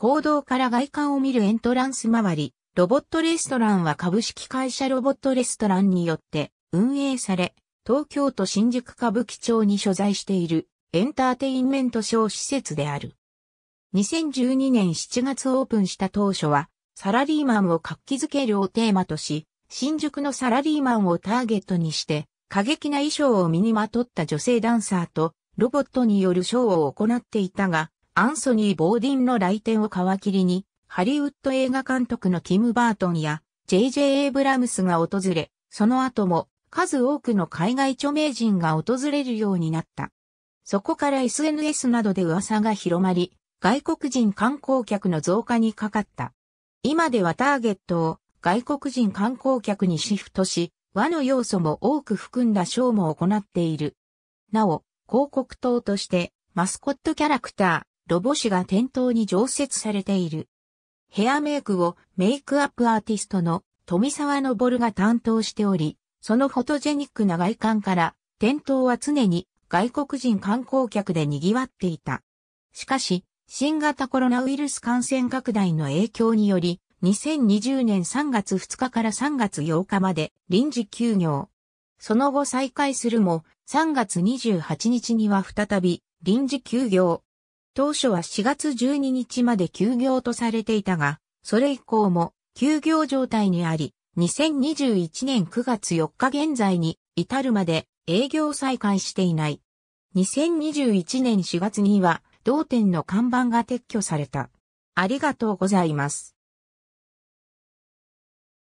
行動から外観を見るエントランス周り、ロボットレストランは株式会社ロボットレストランによって運営され、東京都新宿歌舞伎町に所在しているエンターテインメント小施設である。2012年7月オープンした当初は、サラリーマンを活気づけるをテーマとし、新宿のサラリーマンをターゲットにして、過激な衣装を身にまとった女性ダンサーとロボットによるショーを行っていたが、アンソニー・ボーディンの来店を皮切りに、ハリウッド映画監督のキム・バートンや J.J. エイブラムスが訪れ、その後も数多くの海外著名人が訪れるようになった。そこから SNS などで噂が広まり、外国人観光客の増加にかかった。今ではターゲットを外国人観光客にシフトし、和の要素も多く含んだショーも行っている。なお、広告塔としてマスコットキャラクター、ロボ紙が店頭に常設されている。ヘアメイクをメイクアップアーティストの富沢昇が担当しており、そのフォトジェニックな外観から店頭は常に外国人観光客で賑わっていた。しかし、新型コロナウイルス感染拡大の影響により、2020年3月2日から3月8日まで臨時休業。その後再開するも、3月28日には再び臨時休業。当初は4月12日まで休業とされていたが、それ以降も休業状態にあり、2021年9月4日現在に至るまで営業再開していない。2021年4月には同店の看板が撤去された。ありがとうございます。